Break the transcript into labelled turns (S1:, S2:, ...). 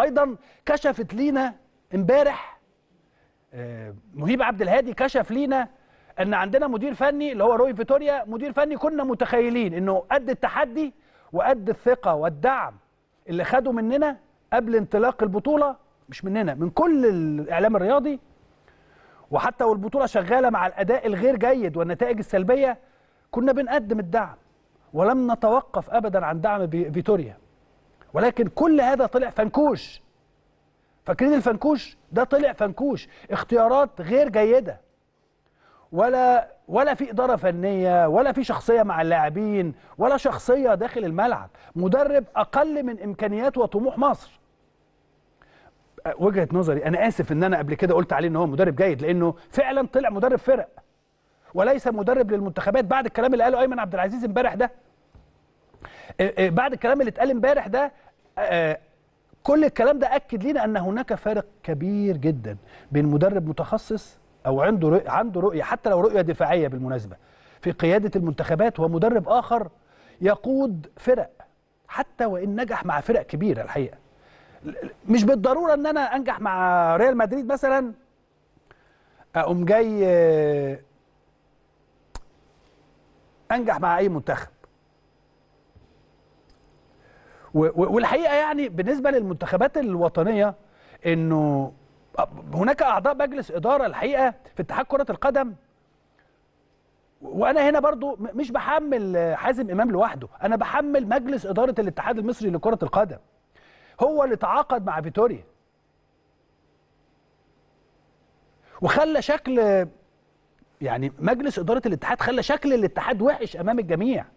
S1: ايضا كشفت لينا امبارح آه، مهيب عبد الهادي كشف لينا ان عندنا مدير فني اللي هو روي فيتوريا مدير فني كنا متخيلين انه قد التحدي وقد الثقه والدعم اللي خده مننا قبل انطلاق البطوله مش مننا من كل الاعلام الرياضي وحتى والبطوله شغاله مع الاداء الغير جيد والنتائج السلبيه كنا بنقدم الدعم ولم نتوقف ابدا عن دعم فيتوريا ولكن كل هذا طلع فنكوش فاكرين الفنكوش ده طلع فنكوش اختيارات غير جيده ولا ولا في اداره فنيه ولا في شخصيه مع اللاعبين ولا شخصيه داخل الملعب مدرب اقل من امكانيات وطموح مصر وجهه نظري انا اسف ان انا قبل كده قلت عليه ان هو مدرب جيد لانه فعلا طلع مدرب فرق وليس مدرب للمنتخبات بعد الكلام اللي قاله ايمن عبد العزيز امبارح ده إيه، إيه، بعد الكلام اللي اتقال امبارح ده آه، آه، كل الكلام ده اكد لنا ان هناك فارق كبير جدا بين مدرب متخصص او عنده رؤية عنده رؤيه حتى لو رؤيه دفاعيه بالمناسبه في قياده المنتخبات ومدرب اخر يقود فرق حتى وان نجح مع فرق كبيره الحقيقه مش بالضروره ان انا انجح مع ريال مدريد مثلا اقوم جاي آه، انجح مع اي منتخب والحقيقه يعني بالنسبه للمنتخبات الوطنيه انه هناك اعضاء مجلس اداره الحقيقه في اتحاد كره القدم وانا هنا برضو مش بحمل حازم امام لوحده انا بحمل مجلس اداره الاتحاد المصري لكره القدم هو اللي تعاقد مع فيتوريا وخلى شكل يعني مجلس اداره الاتحاد خلى شكل الاتحاد وحش امام الجميع